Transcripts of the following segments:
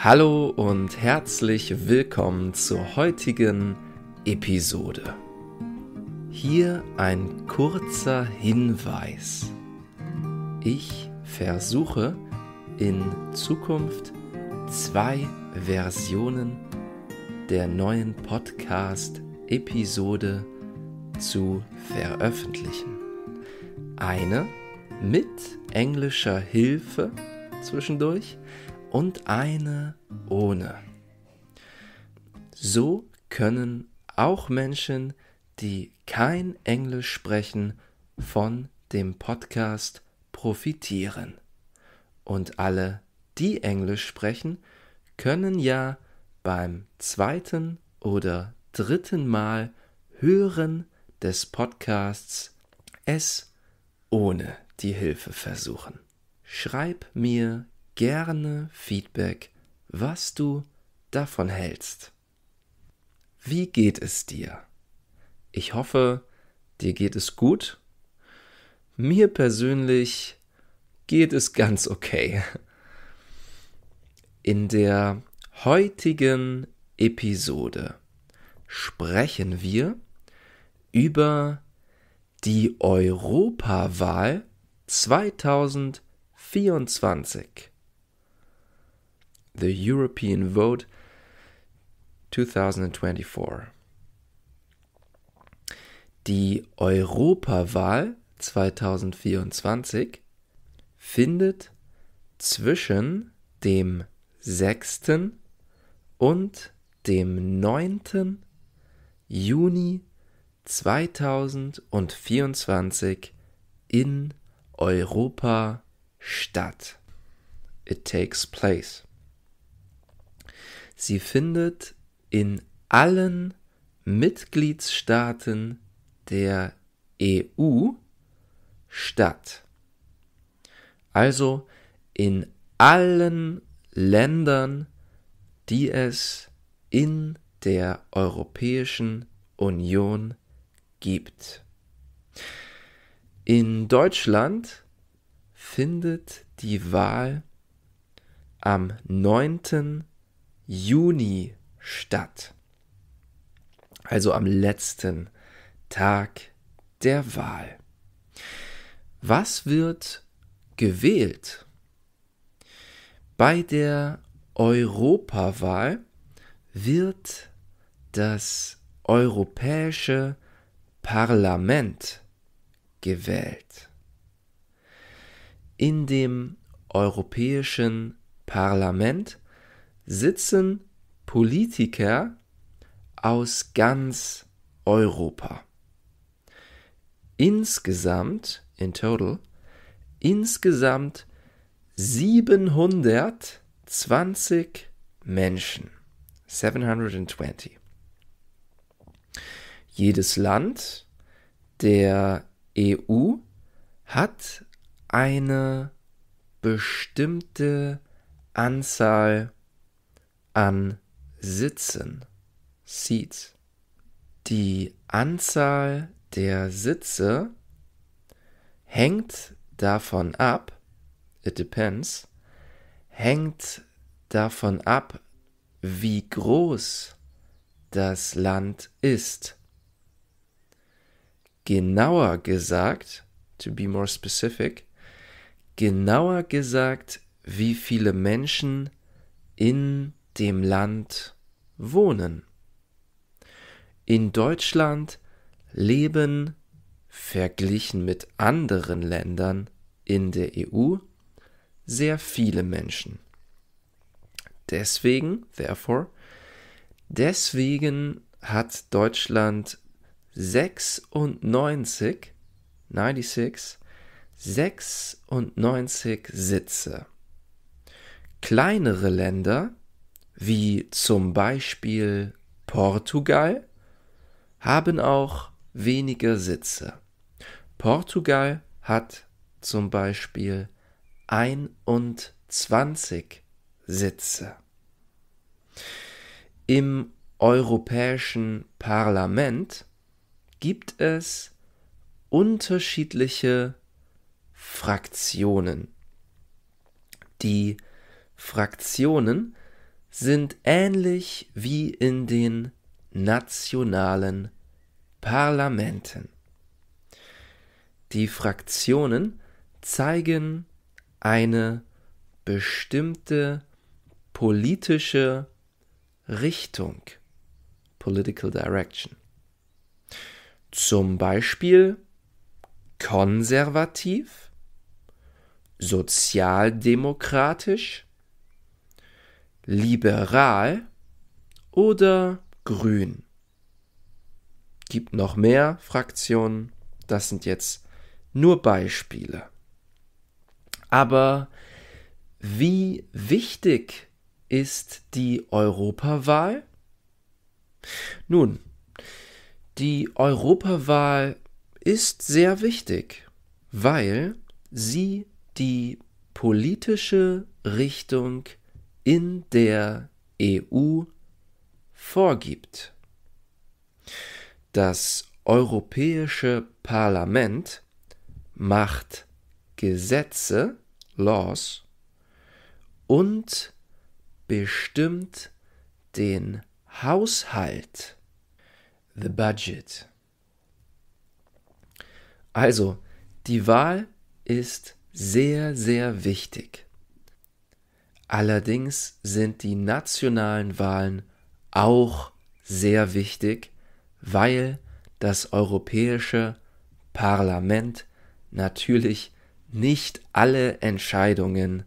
Hallo und herzlich willkommen zur heutigen Episode. Hier ein kurzer Hinweis. Ich versuche in Zukunft zwei Versionen der neuen Podcast-Episode zu veröffentlichen. Eine mit englischer Hilfe zwischendurch und eine ohne. So können auch Menschen, die kein Englisch sprechen, von dem Podcast profitieren. Und alle, die Englisch sprechen, können ja beim zweiten oder dritten Mal hören des Podcasts es ohne die Hilfe versuchen. Schreib mir gerne Feedback, was du davon hältst. Wie geht es dir? Ich hoffe, dir geht es gut. Mir persönlich geht es ganz okay. In der heutigen Episode sprechen wir über die Europawahl 2024. The European Vote 2024. Die Europawahl 2024 findet zwischen dem 6. und dem 9. Juni 2024 in Europa statt. It takes place. Sie findet in allen Mitgliedstaaten der EU statt. Also in allen Ländern, die es in der Europäischen Union gibt. In Deutschland findet die Wahl am 9. Juni statt. Also am letzten Tag der Wahl. Was wird gewählt? Bei der Europawahl wird das Europäische Parlament gewählt. In dem Europäischen Parlament sitzen Politiker aus ganz Europa. Insgesamt, in total, insgesamt 720 Menschen. 720. Jedes Land der EU hat eine bestimmte Anzahl an Sitzen, Seats. Die Anzahl der Sitze hängt davon ab, it depends, hängt davon ab, wie groß das Land ist. Genauer gesagt, to be more specific, genauer gesagt, wie viele Menschen in dem Land wohnen. In Deutschland leben verglichen mit anderen Ländern in der EU sehr viele Menschen. Deswegen, therefore, deswegen hat Deutschland 96, 96, 96 Sitze. Kleinere Länder wie zum Beispiel Portugal, haben auch weniger Sitze. Portugal hat zum Beispiel 21 Sitze. Im Europäischen Parlament gibt es unterschiedliche Fraktionen. Die Fraktionen sind ähnlich wie in den nationalen Parlamenten. Die Fraktionen zeigen eine bestimmte politische Richtung, Political Direction. Zum Beispiel konservativ, sozialdemokratisch, liberal oder grün. Gibt noch mehr Fraktionen, das sind jetzt nur Beispiele. Aber wie wichtig ist die Europawahl? Nun, die Europawahl ist sehr wichtig, weil sie die politische Richtung in der EU vorgibt. Das Europäische Parlament macht Gesetze, Laws und bestimmt den Haushalt, the budget. Also, die Wahl ist sehr, sehr wichtig. Allerdings sind die nationalen Wahlen auch sehr wichtig, weil das Europäische Parlament natürlich nicht alle Entscheidungen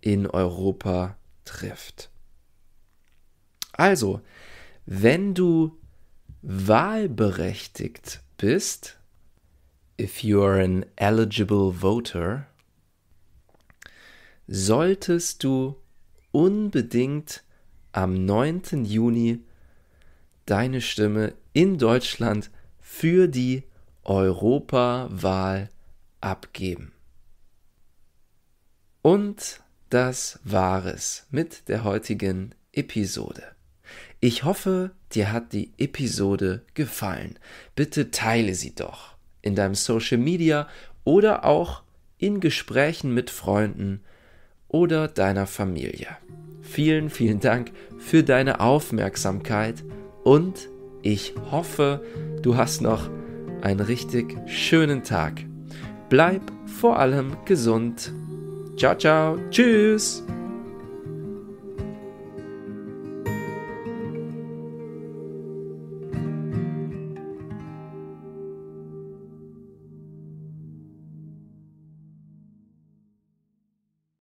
in Europa trifft. Also, wenn du wahlberechtigt bist, if you are an eligible voter, solltest du unbedingt am 9. Juni deine Stimme in Deutschland für die Europawahl abgeben. Und das war es mit der heutigen Episode. Ich hoffe, dir hat die Episode gefallen. Bitte teile sie doch in deinem Social Media oder auch in Gesprächen mit Freunden oder deiner Familie. Vielen, vielen Dank für deine Aufmerksamkeit und ich hoffe, du hast noch einen richtig schönen Tag. Bleib vor allem gesund. Ciao, ciao. Tschüss.